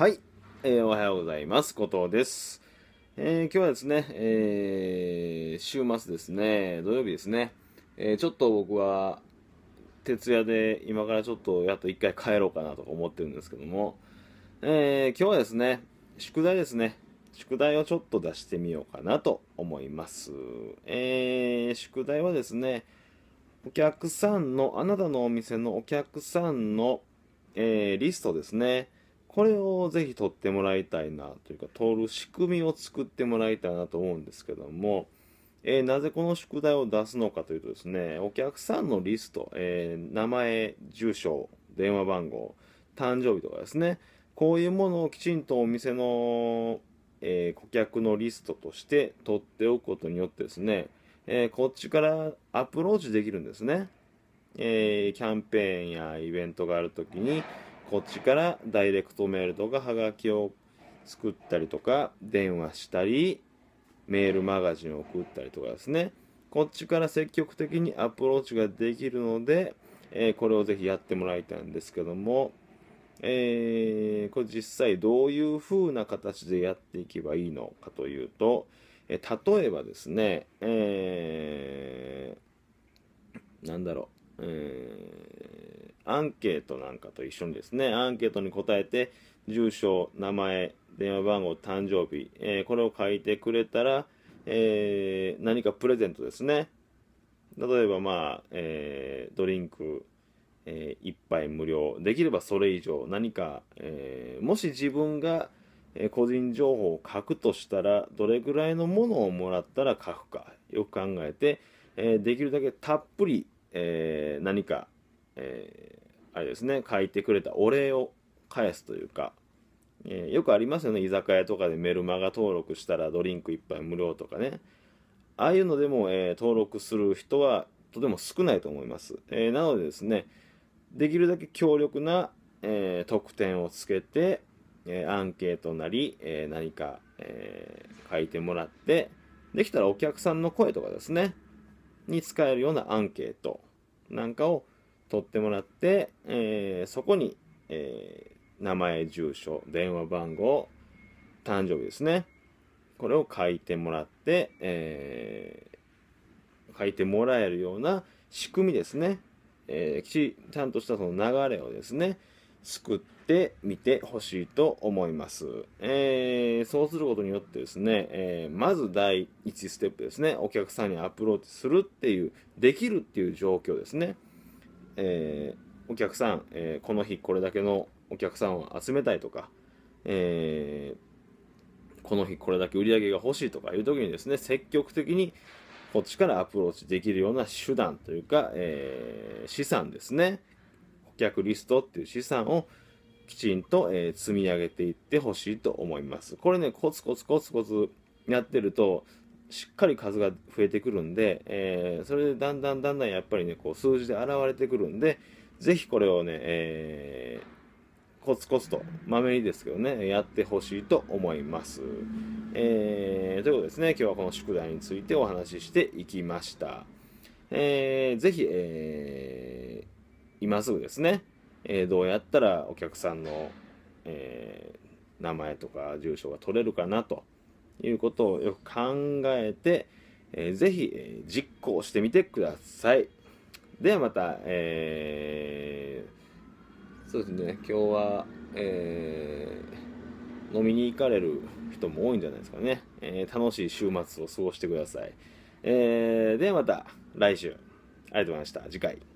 はい、えー、おはようございます。後藤です。えー、今日はですね、えー、週末ですね、土曜日ですね、えちょっと僕は徹夜で今からちょっとやっと一回帰ろうかなとか思ってるんですけども、え今日はですね、宿題ですね、宿題をちょっと出してみようかなと思います。え宿題はですね、お客さんの、あなたのお店のお客さんの、えリストですね。これをぜひ取ってもらいたいなというか、取る仕組みを作ってもらいたいなと思うんですけども、えー、なぜこの宿題を出すのかというとですね、お客さんのリスト、えー、名前、住所、電話番号、誕生日とかですね、こういうものをきちんとお店の、えー、顧客のリストとして取っておくことによってですね、えこっちからアプローチできるんですね。えキャンペーンやイベントがあるときに、こっちからダイレクトメールとかハガキを作ったりとか電話したりメールマガジンを送ったりとかですねこっちから積極的にアプローチができるので、えー、これをぜひやってもらいたいんですけども、えー、これ実際どういう風な形でやっていけばいいのかというと、えー、例えばですね、えー、なんだろう、えアンケートなんかと一緒にですね、アンケートに答えて、住所、名前、電話番号、誕生日、えー、これを書いてくれたら、えー、何かプレゼントですね。例えば、まあ、えー、ドリンク、えー、1杯無料、できればそれ以上、何か、えもし自分が、え個人情報を書くとしたら、どれぐらいのものをもらったら書くか、よく考えて、えできるだけたっぷり、え何か、えあれですね書いてくれたお礼を返すというか、えー、よくありますよね居酒屋とかでメルマガ登録したらドリンク1杯無料とかねああいうのでも、えー、登録する人はとても少ないと思います、えー、なのでですねできるだけ強力な、え特典をつけて、えアンケートなり、え何か、え書いてもらってできたらお客さんの声とかですねに使えるようなアンケートなんかを取ってもらって、えー、そこに、えー、名前、住所、電話番号、誕生日ですね。これを書いてもらって、えー、書いてもらえるような仕組みですね。えー、ちゃんとしたその流れをですね、作ってみてほしいと思います、えー、そうすることによってですね、えー、まず第1ステップですね、お客さんにアプローチするっていう、できるっていう状況ですね。えー、お客さん、えー、この日これだけのお客さんを集めたいとか、えー、この日これだけ売り上げが欲しいとかいう時にですね、積極的にこっちからアプローチできるような手段というか、えー、資産ですね。顧客リストっていう資産をきちんと、えー、積み上げていってほしいと思います。これね、コツコツコツコツやってると、しっかり数が増えてくるんで、えー、それでだんだんだんだんやっぱりね、こう数字で現れてくるんで、ぜひこれをね、えー、コツコツと、まめにですけどね、やってほしいと思います。えー、ということですね、今日はこの宿題についてお話ししていきました。えー、ぜひ、えー、今すぐですね、えー、どうやったらお客さんの、えー、名前とか住所が取れるかなと。いうことをよく考えて、えー、ぜひ、え実行してみてください。ではまた、えー、そうですね、今日は、えー、飲みに行かれる人も多いんじゃないですかね。えー、楽しい週末を過ごしてください。えー、ではまた来週。ありがとうございました。次回。